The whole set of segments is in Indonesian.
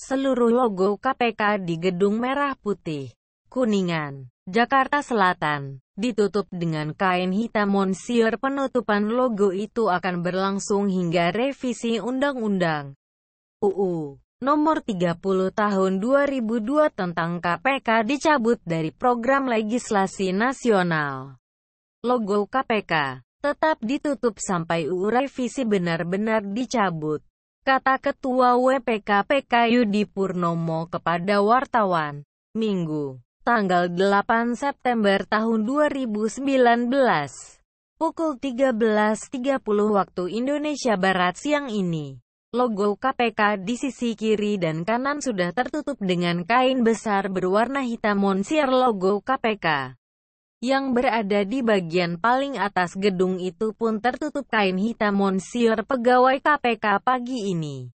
seluruh logo KPK di Gedung Merah Putih, Kuningan, Jakarta Selatan, ditutup dengan kain hitam Monsieur penutupan logo itu akan berlangsung hingga revisi Undang-Undang UU Nomor 30 Tahun 2002 tentang KPK dicabut dari program legislasi nasional. Logo KPK tetap ditutup sampai UU revisi benar-benar dicabut kata Ketua WPK PKU Yudi Purnomo kepada wartawan. Minggu, tanggal 8 September tahun 2019, pukul 13.30 waktu Indonesia Barat siang ini. Logo KPK di sisi kiri dan kanan sudah tertutup dengan kain besar berwarna hitam monsier logo KPK yang berada di bagian paling atas gedung itu pun tertutup kain hitam Monsieur pegawai KPK pagi ini.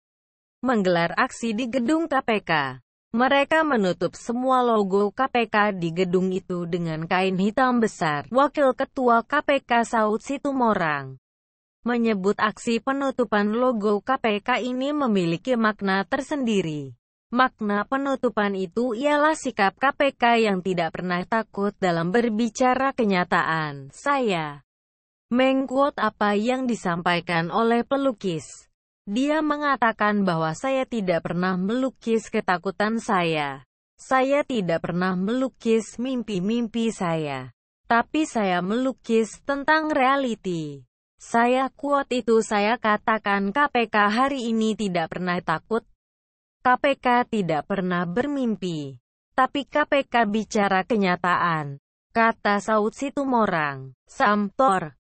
Menggelar aksi di gedung KPK. Mereka menutup semua logo KPK di gedung itu dengan kain hitam besar. Wakil Ketua KPK Saud Situmorang menyebut aksi penutupan logo KPK ini memiliki makna tersendiri. Makna penutupan itu ialah sikap KPK yang tidak pernah takut dalam berbicara kenyataan. Saya mengquote apa yang disampaikan oleh pelukis. Dia mengatakan bahwa saya tidak pernah melukis ketakutan saya. Saya tidak pernah melukis mimpi-mimpi saya. Tapi saya melukis tentang realiti. Saya kuat itu saya katakan KPK hari ini tidak pernah takut KPK tidak pernah bermimpi. Tapi KPK bicara kenyataan. Kata Saud Situmorang, Sampor,